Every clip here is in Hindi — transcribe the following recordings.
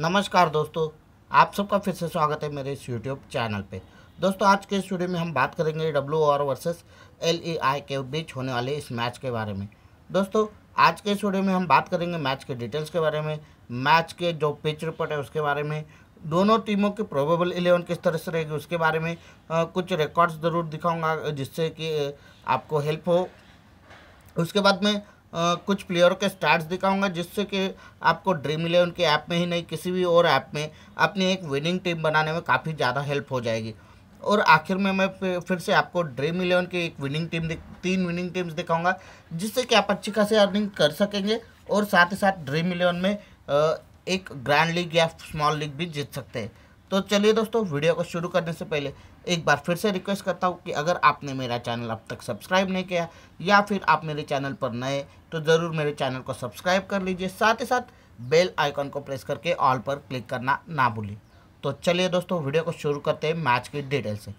नमस्कार दोस्तों आप सबका फिर से स्वागत है मेरे इस यूट्यूब चैनल पे दोस्तों आज के स्टूडियो में हम बात करेंगे W R versus L E I के बीच होने वाले इस मैच के बारे में दोस्तों आज के स्टूडियो में हम बात करेंगे मैच के डिटेल्स के बारे में मैच के जो पिच रिपोर्ट है उसके बारे में दोनों टीमों की प्रोबेबल इलेवन किस तरह से रहेगी उसके बारे में आ, कुछ रिकॉर्ड्स ज़रूर दिखाऊँगा जिससे कि आपको हेल्प हो उसके बाद में कुछ प्लेयरों के स्टार्ट दिखाऊंगा जिससे कि आपको ड्रीम इलेवन के ऐप में ही नहीं किसी भी और ऐप में अपनी एक विनिंग टीम बनाने में काफ़ी ज़्यादा हेल्प हो जाएगी और आखिर में मैं फिर से आपको ड्रीम इलेवन की एक विनिंग टीम तीन विनिंग टीम्स दिखाऊंगा जिससे कि आप अच्छी खासी अर्निंग कर सकेंगे और साथ ही साथ ड्रीम इलेवन में एक ग्रैंड लीग या स्मॉल लीग भी जीत सकते हैं तो चलिए दोस्तों वीडियो को शुरू करने से पहले एक बार फिर से रिक्वेस्ट करता हूँ कि अगर आपने मेरा चैनल अब तक सब्सक्राइब नहीं किया या फिर आप मेरे चैनल पर नए तो ज़रूर मेरे चैनल को सब्सक्राइब कर लीजिए साथ ही साथ बेल आइकॉन को प्रेस करके ऑल पर क्लिक करना ना भूलें तो चलिए दोस्तों वीडियो को शुरू करते हैं मैच की डिटेल से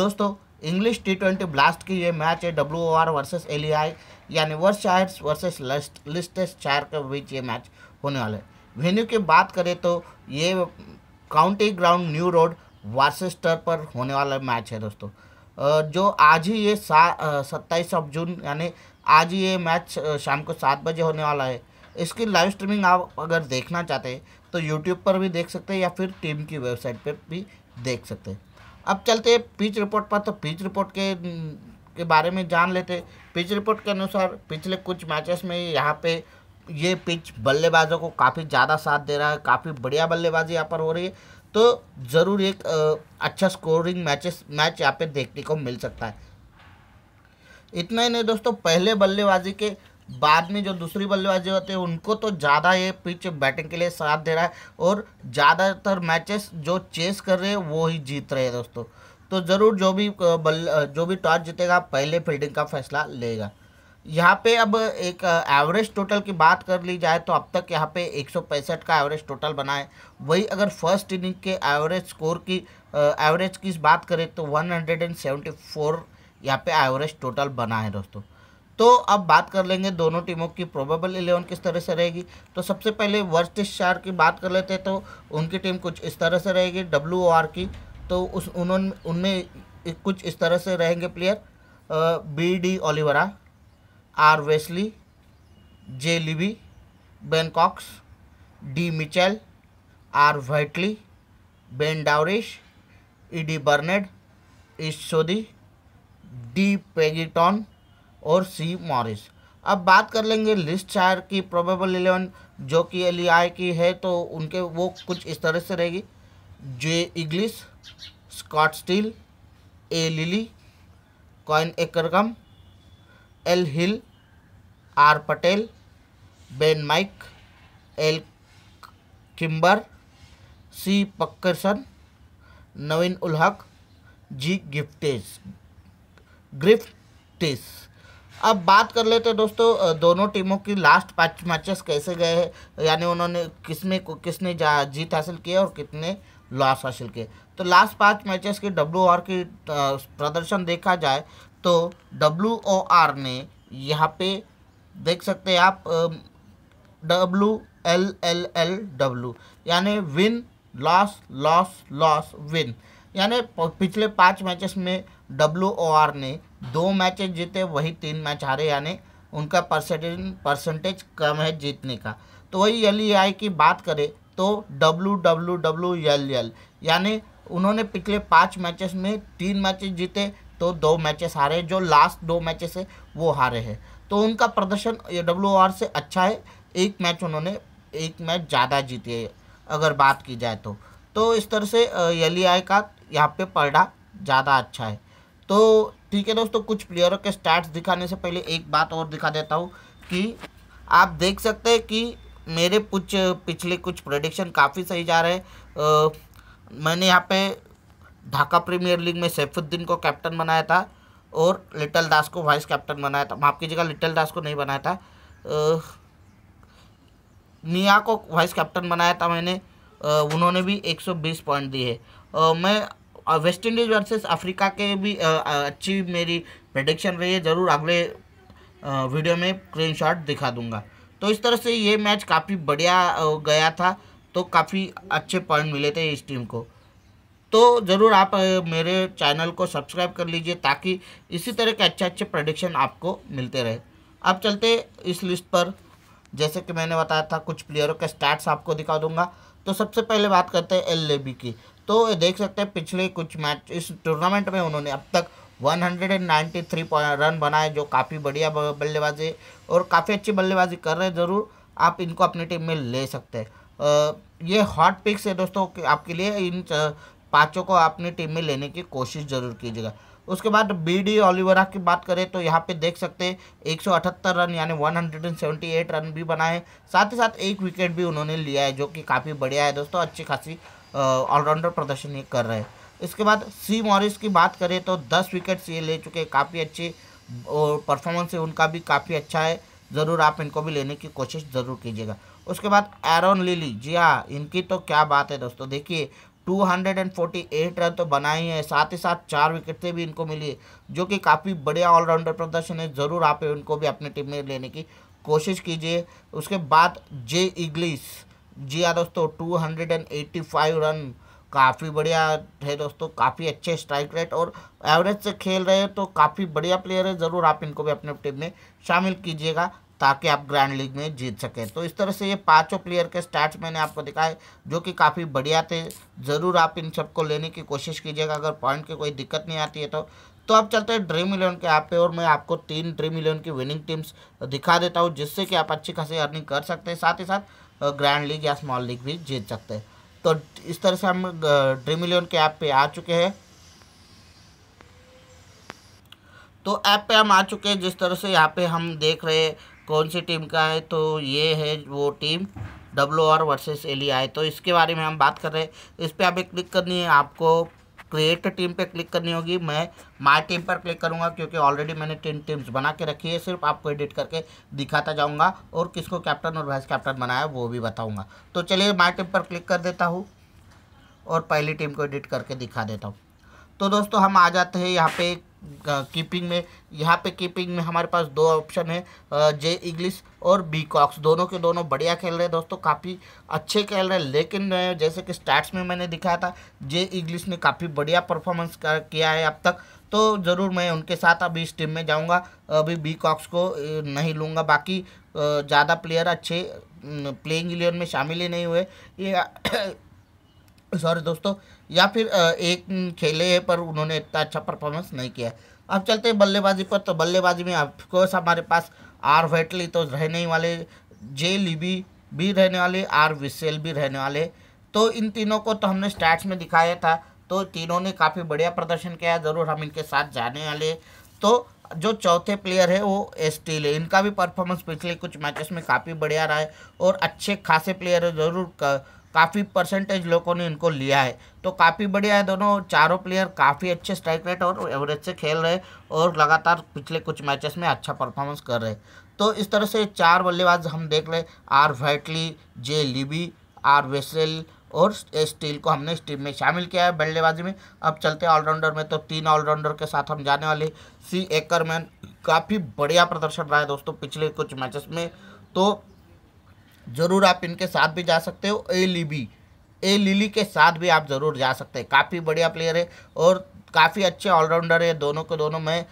दोस्तों इंग्लिश टी ट्वेंटी ब्लास्ट की ये मैच है W O R versus L E I यानी वर्स शायर वर्सेज लिस्ट लिस्टेस्ट शायर के बीच ये मैच होने वाला है वेन्यू की बात करें तो ये County Ground New Road Worcester पर होने वाला मैच है दोस्तों जो आज ही ये सा सत्ताईस ऑफ जून यानी आज ये मैच शाम को सात बजे होने वाला है इसकी लाइव स्ट्रीमिंग आप अगर देखना चाहते हैं तो यूट्यूब पर भी देख सकते हैं या फिर टीम की वेबसाइट पर भी देख सकते हैं अब चलते हैं पिच रिपोर्ट पर तो पिच रिपोर्ट के के बारे में जान लेते पिच रिपोर्ट के अनुसार पिछले कुछ मैचेस में यहाँ पे ये पिच बल्लेबाजों को काफ़ी ज़्यादा साथ दे रहा है काफ़ी बढ़िया बल्लेबाजी यहाँ पर हो रही है तो ज़रूर एक अच्छा स्कोरिंग मैचेस मैच यहाँ पे देखने को मिल सकता है इतना ही नहीं दोस्तों पहले बल्लेबाजी के बाद में जो दूसरी बल्लेबाजी होते हैं उनको तो ज़्यादा ये पिच बैटिंग के लिए साथ दे रहा है और ज़्यादातर मैचेस जो चेस कर रहे हैं वो ही जीत रहे हैं दोस्तों तो ज़रूर जो भी बल्ले जो भी टॉस जीतेगा पहले फील्डिंग का फैसला लेगा यहाँ पे अब एक एवरेज टोटल की बात कर ली जाए तो अब तक यहाँ पे एक का एवरेज टोटल बना है वही अगर फर्स्ट इनिंग के एवरेज स्कोर की एवरेज की बात करें तो 174 यहाँ पे एवरेज टोटल बना है दोस्तों तो अब बात कर लेंगे दोनों टीमों की प्रोबेबल इलेवन किस तरह से रहेगी तो सबसे पहले वर्स्ट स्टार की बात कर लेते हैं तो उनकी टीम कुछ इस तरह से रहेगी डब्ल्यू की तो उस उन्होंने उनमें कुछ इस तरह से रहेंगे player B D Oliveira R Wessels J Libby Ben Cox D Mitchell R Whiteley Ben E Ed Barnard इस डी पेगीटॉन और सी मॉरिस अब बात कर लेंगे लिस्ट चार की प्रोबेबल इलेवन जो कि एल की है तो उनके वो कुछ इस तरह से रहेगी J Inglis Scott Steel A Lilley Colin Ackermann L Hill R Patel Ben Mike L Kimber C Parkinson Naveen ulHaq G गिफ्टेज ग्रिफ्टिस अब बात कर लेते दोस्तों दोनों टीमों की लास्ट पाँच मैचेस कैसे गए हैं यानी उन्होंने किसमें किसने जा जीत हासिल की और कितने लॉस हासिल किए तो लास्ट पाँच मैचेस के डब्ल्यू आर की प्रदर्शन देखा जाए तो डब्ल्यू ओ आर ने यहाँ पे देख सकते हैं आप W L L L W यानी win loss loss loss win यानी पिछले पाँच मैचेस में डब्ल्यू ओ आर ने दो मैचेस जीते वही तीन मैच हारे यानी उनका परसेंटेज परसेंटेज कम है जीतने का तो वही एल ई आई की बात करें तो W W W L L यानी उन्होंने पिछले पाँच मैचेस में तीन मैचेस जीते तो दो मैचेस हारे जो लास्ट दो मैचेस है वो हारे हैं तो उनका प्रदर्शन डब्ल्यू से अच्छा है एक मैच उन्होंने एक मैच ज़्यादा जीते अगर बात की जाए तो तो इस तरह से एल का यहाँ पे पर्डा ज़्यादा अच्छा है तो ठीक है दोस्तों कुछ प्लेयरों के स्टार्ट दिखाने से पहले एक बात और दिखा देता हूँ कि आप देख सकते हैं कि मेरे कुछ पिछले कुछ प्रोडिक्शन काफ़ी सही जा रहे हैं मैंने यहाँ पे ढाका प्रीमियर लीग में सैफुद्दीन को कैप्टन बनाया था और लिटल दास को वाइस कैप्टन बनाया था माफ कीजिएगा लिटल दास को नहीं बनाया था मियाँ को वाइस कैप्टन बनाया था मैंने उन्होंने भी 120 पॉइंट दिए मैं वेस्ट इंडीज़ वर्सेस अफ्रीका के भी अच्छी मेरी प्रडिक्शन रही है ज़रूर अगले वीडियो में स्क्रीन शॉट दिखा दूंगा तो इस तरह से ये मैच काफ़ी बढ़िया गया था तो काफ़ी अच्छे पॉइंट मिले थे इस टीम को तो ज़रूर आप मेरे चैनल को सब्सक्राइब कर लीजिए ताकि इसी तरह के अच्छे अच्छे प्रडिक्शन आपको मिलते रहे अब चलते इस लिस्ट पर जैसे कि मैंने बताया था कुछ प्लेयरों के स्टार्ट आपको दिखा दूंगा तो सबसे पहले बात करते हैं एल लेबी की तो देख सकते हैं पिछले कुछ मैच इस टूर्नामेंट में उन्होंने अब तक 193 रन बनाए जो काफ़ी बढ़िया बल्लेबाजी और काफ़ी अच्छी बल्लेबाजी कर रहे हैं ज़रूर आप इनको अपनी टीम में ले सकते हैं ये हॉट पिक्स है दोस्तों आपके लिए इन पाँचों को अपनी टीम में लेने की कोशिश जरूर कीजिएगा उसके बाद बी डी ऑलिवरा की बात करें तो यहाँ पे देख सकते हैं एक रन यानी 178 रन भी बनाए साथ ही साथ एक विकेट भी उन्होंने लिया है जो कि काफ़ी बढ़िया है दोस्तों अच्छी खासी ऑलराउंडर प्रदर्शन ये कर रहे हैं इसके बाद सी मॉरिस की बात करें तो दस विकेट्स ये ले चुके हैं काफ़ी अच्छी और परफॉर्मेंस है उनका भी काफ़ी अच्छा है ज़रूर आप इनको भी लेने की कोशिश ज़रूर कीजिएगा उसके बाद एरोन लिली जी हाँ इनकी तो क्या बात है दोस्तों देखिए 248 रन तो बनाए हैं साथ ही साथ चार विकेटें भी इनको मिली है जो कि काफ़ी बढ़िया ऑलराउंडर प्रदर्शन है ज़रूर आप इनको भी अपनी टीम में लेने की कोशिश कीजिए उसके बाद जे इग्लिस जी हाँ दोस्तों 285 रन काफ़ी बढ़िया है दोस्तों काफ़ी अच्छे स्ट्राइक रेट और एवरेज से खेल रहे हैं तो काफ़ी बढ़िया प्लेयर है ज़रूर आप इनको भी अपने टीम में शामिल कीजिएगा ताकि आप ग्रैंड लीग में जीत सकें तो इस तरह से ये पांचों प्लेयर के स्टैट्स मैंने आपको दिखाए जो कि काफ़ी बढ़िया थे ज़रूर आप इन सबको लेने की कोशिश कीजिएगा अगर पॉइंट की कोई दिक्कत नहीं आती है तो तो अब चलते हैं ड्रीम इलेवन के ऐप पे और मैं आपको तीन ड्रीम इलेवन की विनिंग टीम्स दिखा देता हूँ जिससे कि आप अच्छी खासी अर्निंग कर सकते हैं साथ ही साथ ग्रैंड लीग या स्मॉल लीग भी जीत सकते हैं तो इस तरह से हम ड्रीम इलेवन के ऐप पे आ चुके हैं तो ऐप पे हम आ चुके हैं जिस तरह से यहाँ पे हम देख रहे हैं कौन सी टीम का है तो ये है वो team W R versus L I e तो इसके बारे में हम बात कर रहे हैं इस पर हमें क्लिक करनी है आपको क्रिएट टीम पे क्लिक करनी होगी मैं माय टीम पर क्लिक करूँगा क्योंकि ऑलरेडी मैंने तीन टीम्स बना के रखी है सिर्फ आपको एडिट करके दिखाता जाऊँगा और किसको कैप्टन और वाइस कैप्टन बनाया वो भी बताऊँगा तो चलिए माय टीम पर क्लिक कर देता हूँ और पहली टीम को एडिट करके दिखा देता हूँ तो दोस्तों हम आ जाते हैं यहाँ पे कीपिंग में यहाँ पे कीपिंग में हमारे पास दो ऑप्शन है जे इंग्लिश और बी कॉक्स दोनों के दोनों बढ़िया खेल रहे हैं दोस्तों काफ़ी अच्छे खेल रहे हैं लेकिन जैसे कि स्टार्ट्स में मैंने दिखाया था जे इंग्लिश ने काफ़ी बढ़िया परफॉर्मेंस किया है अब तक तो ज़रूर मैं उनके साथ अभी इस टीम में जाऊँगा अभी बी कॉक्स को नहीं लूँगा बाकी ज़्यादा प्लेयर अच्छे प्लेइंग इलेवन में शामिल ही नहीं हुए ये सॉरी दोस्तों या फिर एक खेले है पर उन्होंने इतना अच्छा परफॉर्मेंस नहीं किया अब चलते हैं बल्लेबाजी पर तो बल्लेबाजी में ऑफकोर्स हमारे पास आर वेटली तो रहने वाले जे लिबी भी रहने वाले आर विसेल भी रहने वाले तो इन तीनों को तो हमने स्टैट्स में दिखाया था तो तीनों ने काफ़ी बढ़िया प्रदर्शन किया ज़रूर हम इनके साथ जाने वाले तो जो चौथे प्लेयर है वो एस टील है इनका भी परफॉर्मेंस पिछले कुछ मैचेस में काफ़ी बढ़िया रहा है और अच्छे खासे प्लेयर है ज़रूर काफ़ी परसेंटेज लोगों ने इनको लिया है तो काफ़ी बढ़िया है दोनों चारों प्लेयर काफ़ी अच्छे स्ट्राइक रेट और एवरेज से खेल रहे और लगातार पिछले कुछ मैचेस में अच्छा परफॉर्मेंस कर रहे तो इस तरह से चार बल्लेबाज हम देख रहे R Whiteley J Libby R Wessels और स्टील को हमने इस टीम में शामिल किया है बल्लेबाजी में अब चलते हैं ऑलराउंडर में तो तीन ऑलराउंडर के साथ हम जाने वाले सी एकरमैन काफ़ी बढ़िया प्रदर्शन रहा है दोस्तों पिछले कुछ मैचेस में तो ज़रूर आप इनके साथ भी जा सकते हो ए लिबी ए लिली के साथ भी आप ज़रूर जा सकते हैं काफ़ी बढ़िया प्लेयर है और काफ़ी अच्छे ऑलराउंडर है दोनों के दोनों मैं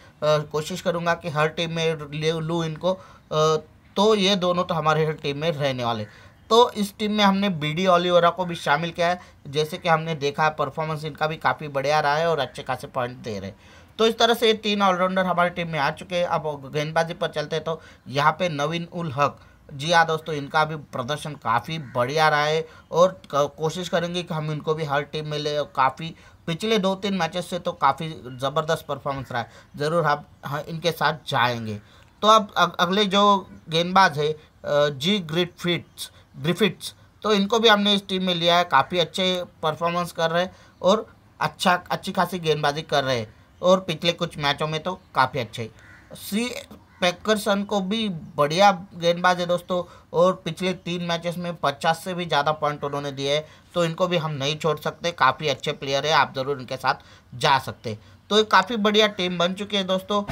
कोशिश करूँगा कि हर टीम में ले लूँ इनको आ, तो ये दोनों तो हमारे हर टीम में रहने वाले तो इस टीम में हमने बी डी ओलिवरा को भी शामिल किया है जैसे कि हमने देखा परफॉर्मेंस इनका भी काफ़ी बढ़िया रहा है और अच्छे खासे पॉइंट दे रहे हैं तो इस तरह से ये तीन ऑलराउंडर हमारी टीम में आ चुके हैं अब गेंदबाजी पर चलते हैं तो यहाँ पे नवीन उल हक जी हाँ दोस्तों इनका भी प्रदर्शन काफ़ी बढ़िया रहा है और कोशिश करेंगे कि हम इनको भी हर टीम में ले काफ़ी पिछले दो तीन मैचेस से तो काफ़ी ज़बरदस्त परफॉर्मेंस रहा है ज़रूर हम हाँ, इनके साथ जाएंगे तो अब अग, अगले जो गेंदबाज है जी फिट्स ग्रिफिट्स तो इनको भी हमने इस टीम में लिया है काफ़ी अच्छे परफॉर्मेंस कर रहे हैं और अच्छा अच्छी खासी गेंदबाजी कर रहे हैं और पिछले कुछ मैचों में तो काफ़ी अच्छे सी पैकरसन को भी बढ़िया गेंदबाज है दोस्तों और पिछले तीन मैचेस में 50 से भी ज़्यादा पॉइंट उन्होंने दिए हैं तो इनको भी हम नहीं छोड़ सकते काफ़ी अच्छे प्लेयर है आप ज़रूर इनके साथ जा सकते तो काफ़ी बढ़िया टीम बन चुकी है दोस्तों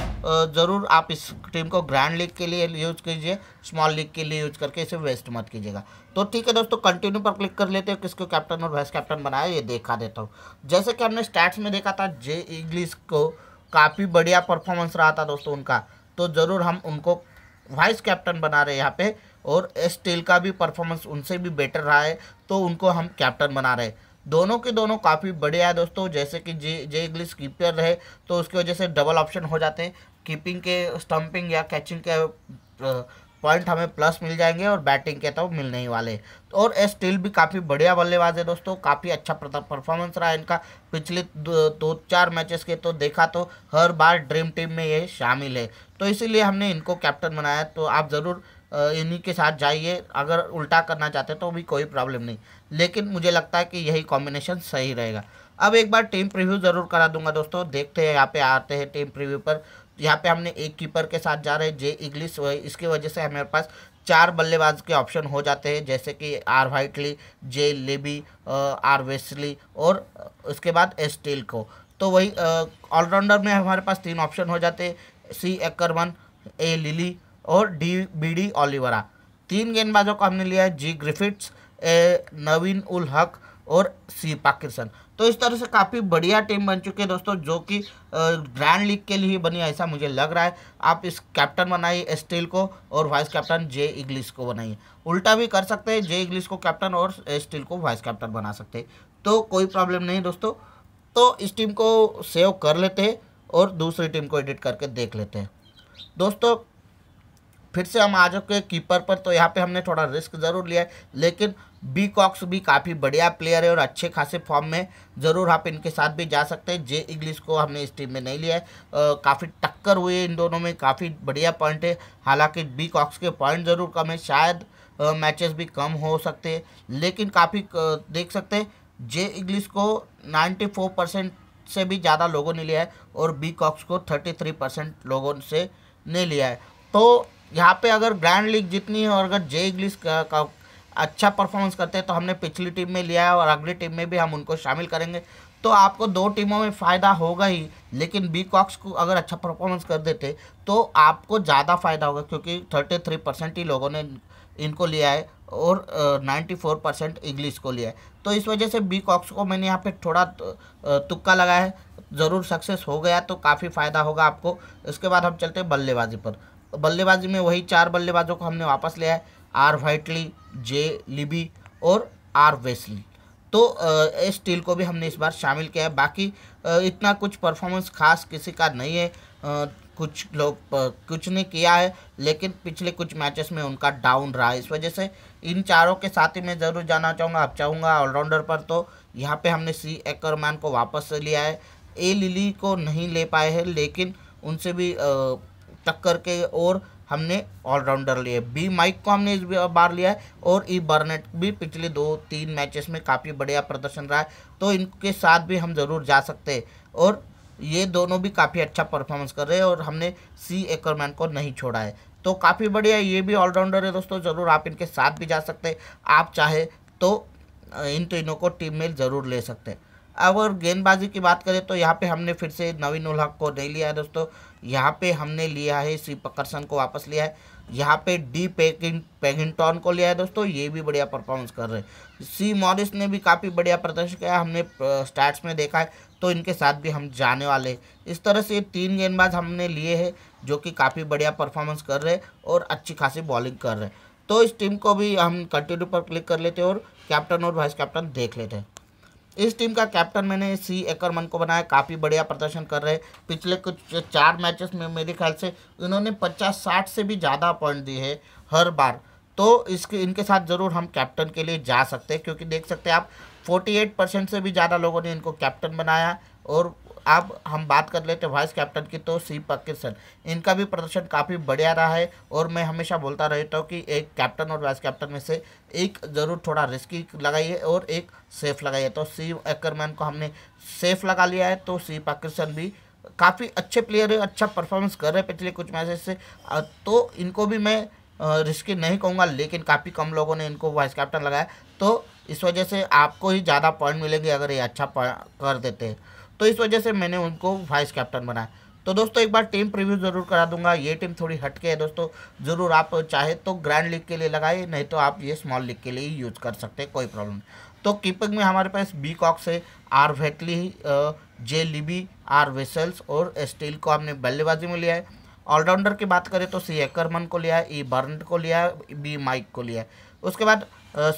ज़रूर आप इस टीम को ग्रैंड लीग के लिए यूज़ कीजिए स्मॉल लीग के लिए यूज़ करके इसे वेस्ट मत कीजिएगा तो ठीक है दोस्तों कंटिन्यू पर क्लिक कर लेते हो किसको कैप्टन और वाइस कैप्टन बनाया ये देखा देता हूँ जैसे कि हमने स्टैट्स में देखा था जे इंग्लिश को काफ़ी बढ़िया परफॉर्मेंस रहा था दोस्तों उनका तो ज़रूर हम उनको वाइस कैप्टन बना रहे हैं यहाँ पे और एस टेल का भी परफॉर्मेंस उनसे भी बेटर रहा है तो उनको हम कैप्टन बना रहे हैं दोनों के दोनों काफ़ी बढ़िया है दोस्तों जैसे कि जे जे इंग्लिश कीपर रहे तो उसकी वजह से डबल ऑप्शन हो जाते हैं कीपिंग के स्टम्पिंग या कैचिंग के पॉइंट हमें प्लस मिल जाएंगे और बैटिंग के तो मिलने ही वाले और स्टिल भी काफ़ी बढ़िया बल्लेबाज है दोस्तों काफ़ी अच्छा परफॉर्मेंस रहा इनका पिछले दो, दो चार मैचेस के तो देखा तो हर बार ड्रीम टीम में ये शामिल है तो इसीलिए हमने इनको कैप्टन बनाया तो आप ज़रूर इन्हीं के साथ जाइए अगर उल्टा करना चाहते तो भी कोई प्रॉब्लम नहीं लेकिन मुझे लगता है कि यही कॉम्बिनेशन सही रहेगा अब एक बार टीम प्रीव्यू ज़रूर करा दूंगा दोस्तों देखते हैं यहाँ पे आते हैं टीम प्रीव्यू पर यहाँ पे हमने एक कीपर के साथ जा रहे जे इंग्लिस इसकी वजह से हमारे पास चार बल्लेबाज के ऑप्शन हो जाते हैं जैसे कि R Whiteley J Libby R वेस्टली और उसके बाद एस टील को तो वही ऑलराउंडर में हमारे पास तीन ऑप्शन हो जाते हैं सी एक्करमन ए लिली और डी बी डी ओलिवरा तीन गेंदबाजों को हमने लिया है जी ग्रिफिट्स ए नवीन उल हक और सी पाकिस्तान तो इस तरह से काफ़ी बढ़िया टीम बन चुकी है दोस्तों जो कि ग्रैंड लीग के लिए ही बनी ऐसा मुझे लग रहा है आप इस कैप्टन बनाइए स्टील को और वाइस कैप्टन जे इग्लिस को बनाइए उल्टा भी कर सकते हैं जे इग्लिस को कैप्टन और स्टील को वाइस कैप्टन बना सकते हैं तो कोई प्रॉब्लम नहीं दोस्तों तो इस टीम को सेव कर लेते हैं और दूसरी टीम को एडिट करके देख लेते हैं दोस्तों फिर से हम आ चुके हैं कीपर पर तो यहाँ पे हमने थोड़ा रिस्क ज़रूर लिया है लेकिन बी कॉक्स भी काफ़ी बढ़िया प्लेयर है और अच्छे खासे फॉर्म में ज़रूर आप इनके साथ भी जा सकते हैं जे इंग्लिश को हमने इस टीम में नहीं लिया है काफ़ी टक्कर हुई है इन दोनों में काफ़ी बढ़िया पॉइंट है हालांकि बी कॉक्स के पॉइंट ज़रूर कम है शायद मैचेस भी कम हो सकते हैं लेकिन काफ़ी देख सकते हैं जे इंग्लिश को फोर परसेंट से भी ज़्यादा लोगों ने लिया है और बी कॉक्स को थ्री परसेंट लोगों से ने लिया है तो यहाँ पे अगर ग्रैंड लीग जितनी है और अगर जे इंग्लिस का, का अच्छा परफॉर्मेंस करते हैं तो हमने पिछली टीम में लिया है और अगली टीम में भी हम उनको शामिल करेंगे तो आपको दो टीमों में फ़ायदा होगा ही लेकिन बी कॉक्स को अगर अच्छा परफॉर्मेंस कर देते तो आपको ज़्यादा फ़ायदा होगा क्योंकि थर्टी थ्री परसेंट ही लोगों ने इनको लिया है और नाइन्टी फोर परसेंट इंग्लिश को लिया है तो इस वजह से बी कॉक्स को मैंने यहाँ पे थोड़ा तुक्का लगाया है ज़रूर सक्सेस हो गया तो काफ़ी फ़ायदा होगा आपको इसके बाद हम चलते हैं बल्लेबाजी पर बल्लेबाजी में वही चार बल्लेबाजों को हमने वापस लिया है आर वाइटली जे लिबी और आर वेस्ली तो एस स्टील को भी हमने इस बार शामिल किया है बाकी इतना कुछ परफॉर्मेंस खास किसी का नहीं है कुछ लोग कुछ ने किया है लेकिन पिछले कुछ मैचेस में उनका डाउन रहा इस वजह से इन चारों के साथ ही मैं ज़रूर जाना चाहूँगा अब चाहूँगा ऑलराउंडर पर तो यहाँ पे हमने सी एकरमैन को वापस लिया है ए लिली को नहीं ले पाए हैं लेकिन उनसे भी टक्कर के और हमने ऑलराउंडर लिए बी माइक को हमने इस बार लिया है और ई e, बर्नेट भी पिछले दो तीन मैचेस में काफ़ी बढ़िया प्रदर्शन रहा है तो इनके साथ भी हम ज़रूर जा सकते हैं और ये दोनों भी काफ़ी अच्छा परफॉर्मेंस कर रहे हैं और हमने सी एकरमैन को नहीं छोड़ा है तो काफ़ी बढ़िया ये भी ऑलराउंडर है दोस्तों ज़रूर आप इनके साथ भी जा सकते आप चाहे तो इन तीनों को टीम में ज़रूर ले सकते हैं अगर गेंदबाजी की बात करें तो यहाँ पे हमने फिर से नवीन उल्हक को नहीं लिया है दोस्तों यहाँ पे हमने लिया है श्री पकरसन को वापस लिया है यहाँ पे डी पैकिंग पैगिंगटॉन को लिया है दोस्तों ये भी बढ़िया परफॉर्मेंस कर रहे हैं सी मॉरिस ने भी काफ़ी बढ़िया प्रदर्शन किया हमने स्टार्ट में देखा है तो इनके साथ भी हम जाने वाले इस तरह से तीन गेंदबाज हमने लिए हैं जो कि काफ़ी बढ़िया परफॉर्मेंस कर रहे हैं और अच्छी खासी बॉलिंग कर रहे हैं तो इस टीम को भी हम कंटिन्यू पर क्लिक कर लेते हैं और कैप्टन और वाइस कैप्टन देख लेते हैं इस टीम का कैप्टन मैंने सी एकरमन को बनाया काफ़ी बढ़िया प्रदर्शन कर रहे पिछले कुछ चार मैचेस में मेरे ख्याल से इन्होंने पचास साठ से भी ज़्यादा पॉइंट दिए हैं हर बार तो इसके इनके साथ ज़रूर हम कैप्टन के लिए जा सकते हैं क्योंकि देख सकते हैं आप 48 परसेंट से भी ज़्यादा लोगों ने इनको कैप्टन बनाया और अब हम बात कर लेते वाइस कैप्टन की तो सी पाकिस्तान इनका भी प्रदर्शन काफ़ी बढ़िया रहा है और मैं हमेशा बोलता रहता हूँ कि एक कैप्टन और वाइस कैप्टन में से एक ज़रूर थोड़ा रिस्की लगाइए और एक सेफ लगाइए तो सी एकरमैन को हमने सेफ लगा लिया है तो सी पाकिस्तान भी काफ़ी अच्छे प्लेयर है अच्छा परफॉर्मेंस कर रहे हैं पिछले कुछ मैचेस से तो इनको भी मैं रिस्की नहीं कहूँगा लेकिन काफ़ी कम लोगों ने इनको वाइस कैप्टन लगाया तो इस वजह से आपको ही ज़्यादा पॉइंट मिलेंगे अगर ये अच्छा कर देते हैं तो इस वजह से मैंने उनको वाइस कैप्टन बनाया तो दोस्तों एक बार टीम प्रीव्यू ज़रूर करा दूंगा ये टीम थोड़ी हटके है दोस्तों ज़रूर आप चाहे तो ग्रैंड लीग के लिए लगाए नहीं तो आप ये स्मॉल लीग के लिए यूज़ कर सकते हैं कोई प्रॉब्लम नहीं तो कीपिंग में हमारे पास बी कॉक्स है R Whiteley J Libby R Wessels और स्टील को हमने बल्लेबाजी में लिया है ऑलराउंडर की बात करें तो सी एकरमन को लिया है ई e बर्न को लिया है बी माइक को लिया है उसके बाद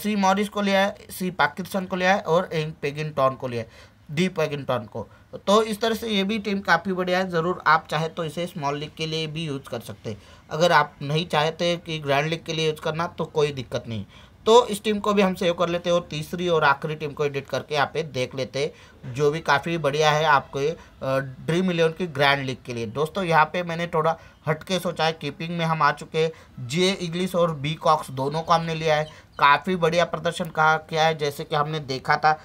सी मॉरिस को लिया है सी पाकिस्तान को लिया है और एंग पेगिन टॉन को लिया है डी पैगिंगटन को तो इस तरह से ये भी टीम काफ़ी बढ़िया है ज़रूर आप चाहे तो इसे स्मॉल लीग के लिए भी यूज़ कर सकते अगर आप नहीं चाहते कि ग्रैंड लीग के लिए यूज़ करना तो कोई दिक्कत नहीं तो इस टीम को भी हम सेव कर लेते हैं और तीसरी और आखिरी टीम को एडिट करके यहाँ पे देख लेते जो भी काफ़ी बढ़िया है आपके ड्रीम इलेवन की ग्रैंड लीग के लिए दोस्तों यहाँ पे मैंने थोड़ा हटके सोचा है कीपिंग में हम आ चुके हैं जे इंग्लिश और बी कॉक्स दोनों को हमने लिया है काफ़ी बढ़िया प्रदर्शन कहा किया है जैसे कि हमने देखा था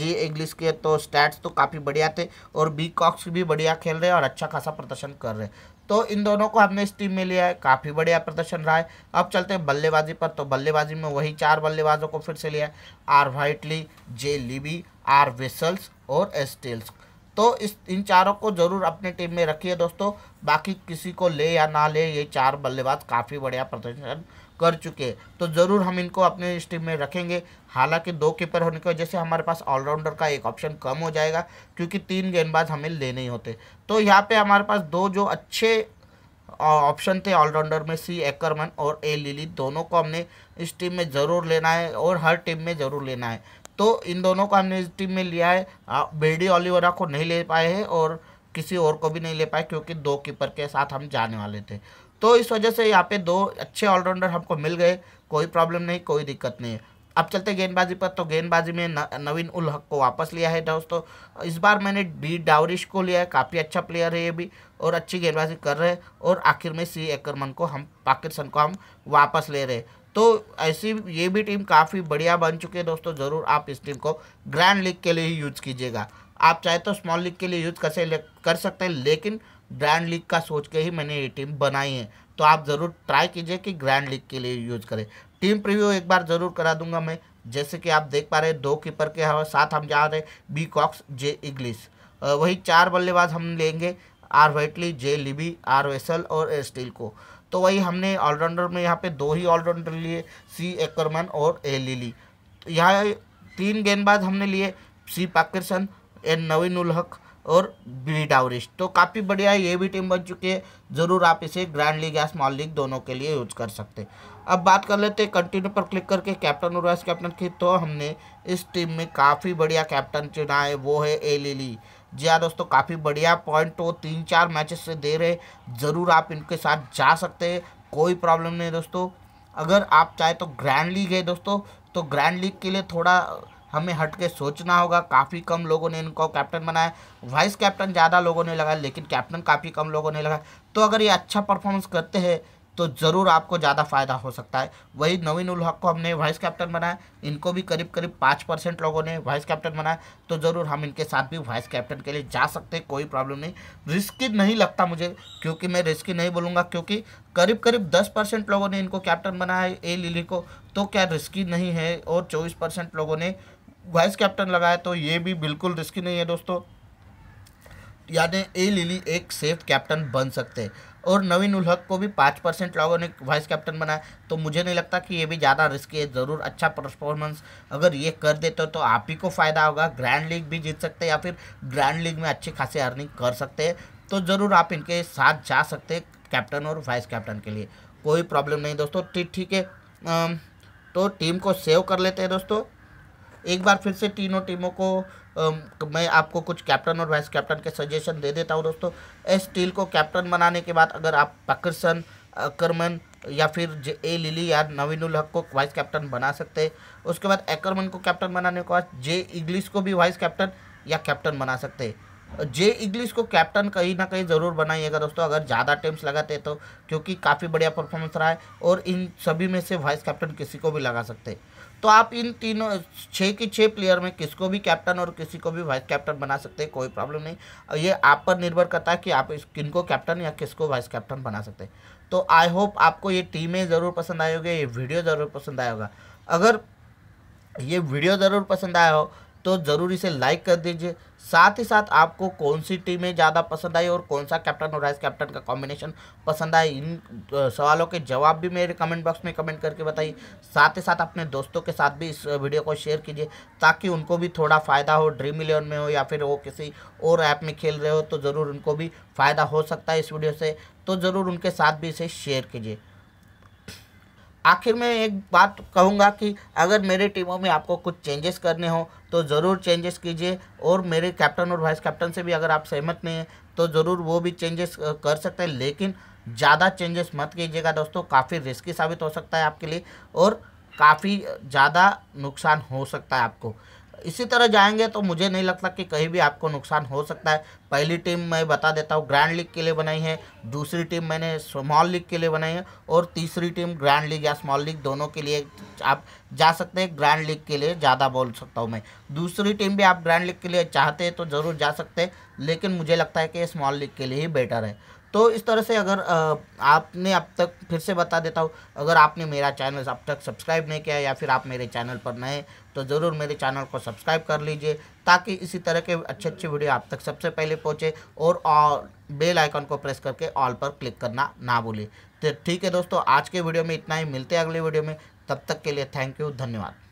जे इंग्लिश के तो स्टैट्स तो काफ़ी बढ़िया थे और बी कॉक्स भी बढ़िया खेल रहे हैं और अच्छा खासा प्रदर्शन कर रहे हैं तो इन दोनों को हमने इस टीम में लिया है काफ़ी बढ़िया प्रदर्शन रहा है अब चलते हैं बल्लेबाजी पर तो बल्लेबाजी में वही चार बल्लेबाजों को फिर से लिया है R Whiteley J Libby R Wessels और एस्टेल्स तो इस इन चारों को जरूर अपने टीम में रखिए दोस्तों बाकी किसी को ले या ना ले ये चार बल्लेबाज काफ़ी बढ़िया प्रदर्शन कर चुके हैं तो ज़रूर हम इनको अपने टीम में रखेंगे हालांकि दो कीपर होने की वजह से हमारे पास ऑलराउंडर का एक ऑप्शन कम हो जाएगा क्योंकि तीन गेंदबाज हमें लेने ही होते तो यहाँ पे हमारे पास दो जो अच्छे ऑप्शन थे ऑलराउंडर में सी एकरमन और ए लिली दोनों को हमने इस टीम में ज़रूर लेना है और हर टीम में ज़रूर लेना है तो इन दोनों को हमने इस टीम में लिया है बेडी ऑलिवरा को नहीं ले पाए हैं और किसी और को भी नहीं ले पाए क्योंकि दो कीपर के साथ हम जाने वाले थे तो इस वजह से यहाँ पे दो अच्छे ऑलराउंडर हमको मिल गए कोई प्रॉब्लम नहीं कोई दिक्कत नहीं है अब चलते गेंदबाजी पर तो गेंदबाजी में न, नवीन उल हक को वापस लिया है दोस्तों इस बार मैंने डी डावरिश को लिया है काफ़ी अच्छा प्लेयर है ये भी और अच्छी गेंदबाजी कर रहे हैं और आखिर में सी एकरमन को हम पाकिस्तान को हम वापस ले रहे तो ऐसी ये भी टीम काफ़ी बढ़िया बन चुकी है दोस्तों ज़रूर आप इस टीम को ग्रैंड लीग के लिए ही यूज कीजिएगा आप चाहे तो स्मॉल लीग के लिए यूज़ कर से कर सकते हैं लेकिन ग्रैंड लीग का सोच के ही मैंने ये टीम बनाई है तो आप ज़रूर ट्राई कीजिए कि ग्रैंड लीग के लिए यूज़ करें टीम प्रीव्यू एक बार ज़रूर करा दूंगा मैं जैसे कि आप देख पा रहे हैं दो कीपर के हाँ, साथ हम जा रहे हैं बी कॉक्स जे इग्लिस वही चार बल्लेबाज हम लेंगे R Whiteley J Libby R Wessels और ए स्टील को तो वही हमने ऑलराउंडर में यहाँ पे दो ही ऑलराउंडर लिए सी एकरमन और ए लिली यहाँ तीन गेंदबाज हमने लिए सी पाकिरसन एन नवीन उल हक और बी डावरिश तो काफ़ी बढ़िया ये भी टीम बन चुकी है ज़रूर आप इसे ग्रैंड लीग या स्मॉल लीग दोनों के लिए यूज कर सकते हैं अब बात कर लेते हैं कंटिन्यू पर क्लिक करके कैप्टन और वाइस कैप्टन की तो हमने इस टीम में काफ़ी बढ़िया कैप्टन चुना है वो है ए लीली e। जी हाँ दोस्तों काफ़ी बढ़िया पॉइंट वो तीन चार मैचेस से दे रहे ज़रूर आप इनके साथ जा सकते हैं कोई प्रॉब्लम नहीं दोस्तों अगर आप चाहे तो ग्रैंड लीग है दोस्तों तो ग्रैंड लीग के लिए थोड़ा हमें हट के सोचना होगा काफ़ी कम लोगों ने इनको कैप्टन बनाया वाइस कैप्टन ज़्यादा लोगों ने लगाया लेकिन कैप्टन काफ़ी कम लोगों ने लगाया तो अगर ये अच्छा परफॉर्मेंस करते हैं तो ज़रूर आपको ज़्यादा फ़ायदा हो सकता है वही नवीन उल हक को हमने वाइस कैप्टन बनाया इनको भी करीब करीब पाँच परसेंट लोगों ने वाइस कैप्टन बनाया तो ज़रूर हम इनके साथ भी वाइस कैप्टन के लिए जा सकते हैं कोई प्रॉब्लम नहीं रिस्की नहीं लगता मुझे क्योंकि मैं रिस्की नहीं बोलूँगा क्योंकि करीब करीब दस परसेंट लोगों ने इनको कैप्टन बनाया ए लिली को तो क्या रिस्की नहीं है और चौबीस परसेंट लोगों ने वाइस कैप्टन लगाए तो ये भी बिल्कुल रिस्की नहीं है दोस्तों यानी ए लिली एक सेफ कैप्टन बन सकते हैं और नवीन उलहक को भी पाँच परसेंट लोगों ने वाइस कैप्टन बनाया तो मुझे नहीं लगता कि ये भी ज़्यादा रिस्की है ज़रूर अच्छा परफॉर्मेंस अगर ये कर देते हो तो आप ही को फ़ायदा होगा ग्रैंड लीग भी जीत सकते हैं या फिर ग्रैंड लीग में अच्छी खासी अर्निंग कर सकते हैं तो ज़रूर आप इनके साथ जा सकते हैं कैप्टन और वाइस कैप्टन के लिए कोई प्रॉब्लम नहीं दोस्तों ठीक ठीक है तो टीम को सेव कर लेते हैं दोस्तों एक बार फिर से तीनों टीमों को आ, मैं आपको कुछ कैप्टन और वाइस कैप्टन के सजेशन दे देता हूँ दोस्तों एस टील को कैप्टन बनाने के बाद अगर आप पकरसन अकरमन या फिर ए लिली या नवीनुल हक को वाइस कैप्टन बना सकते हैं उसके बाद एकरमन को कैप्टन बनाने के बाद जे इंग्लिश को भी वाइस कैप्टन या कैप्टन बना सकते हैं जे इंग्लिश को कैप्टन कहीं ना कहीं ज़रूर बनाइएगा दोस्तों अगर ज़्यादा टेम्स लगाते हैं तो क्योंकि काफ़ी बढ़िया परफॉर्मेंस रहा है और इन सभी में से वाइस कैप्टन किसी को भी लगा सकते हैं तो आप इन तीनों छः के छः प्लेयर में किसको भी कैप्टन और किसी को भी वाइस कैप्टन बना सकते हैं कोई प्रॉब्लम नहीं ये आप पर निर्भर करता है कि आप इस किन को कैप्टन या किसको वाइस कैप्टन बना सकते हैं तो आई होप आपको ये टीमें ज़रूर पसंद आई होगी ये वीडियो ज़रूर पसंद आएगा अगर ये वीडियो ज़रूर पसंद आया हो तो ज़रूर इसे लाइक कर दीजिए साथ ही साथ आपको कौन सी टीमें ज़्यादा पसंद आई और कौन सा कैप्टन और वाइस कैप्टन का कॉम्बिनेशन पसंद आए इन सवालों के जवाब भी मेरे कमेंट बॉक्स में कमेंट करके बताइए साथ ही साथ अपने दोस्तों के साथ भी इस वीडियो को शेयर कीजिए ताकि उनको भी थोड़ा फ़ायदा हो ड्रीम इलेवन में हो या फिर वो किसी और ऐप में खेल रहे हो तो ज़रूर उनको भी फ़ायदा हो सकता है इस वीडियो से तो ज़रूर उनके साथ भी इसे शेयर कीजिए आखिर में एक बात कहूँगा कि अगर मेरे टीमों में आपको कुछ चेंजेस करने हो तो ज़रूर चेंजेस कीजिए और मेरे कैप्टन और वाइस कैप्टन से भी अगर आप सहमत नहीं हैं तो ज़रूर वो भी चेंजेस कर सकते हैं लेकिन ज़्यादा चेंजेस मत कीजिएगा दोस्तों काफ़ी रिस्की साबित हो सकता है आपके लिए और काफ़ी ज़्यादा नुकसान हो सकता है आपको इसी तरह जाएंगे तो मुझे नहीं लगता कि कहीं भी आपको नुकसान हो सकता है पहली टीम मैं बता देता हूँ ग्रैंड लीग के लिए बनाई है दूसरी टीम मैंने स्मॉल लीग के लिए बनाई है और तीसरी टीम ग्रैंड लीग या स्मॉल लीग दोनों के लिए आप जा सकते हैं ग्रैंड लीग के लिए ज़्यादा बोल सकता हूँ मैं दूसरी टीम भी आप ग्रैंड लीग के लिए चाहते हैं तो ज़रूर जा सकते हैं लेकिन मुझे लगता है कि स्मॉल लीग के लिए ही बेटर है तो इस तरह से अगर आपने अब तक फिर से बता देता हूँ अगर आपने मेरा चैनल अब तक सब्सक्राइब नहीं किया या फिर आप मेरे चैनल पर नए तो ज़रूर मेरे चैनल को सब्सक्राइब कर लीजिए ताकि इसी तरह के अच्छे अच्छे वीडियो आप तक सबसे पहले पहुँचे और, बेल आइकन को प्रेस करके ऑल पर क्लिक करना ना भूलें तो ठीक है दोस्तों आज के वीडियो में इतना ही मिलते हैं अगले वीडियो में तब तक के लिए थैंक यू धन्यवाद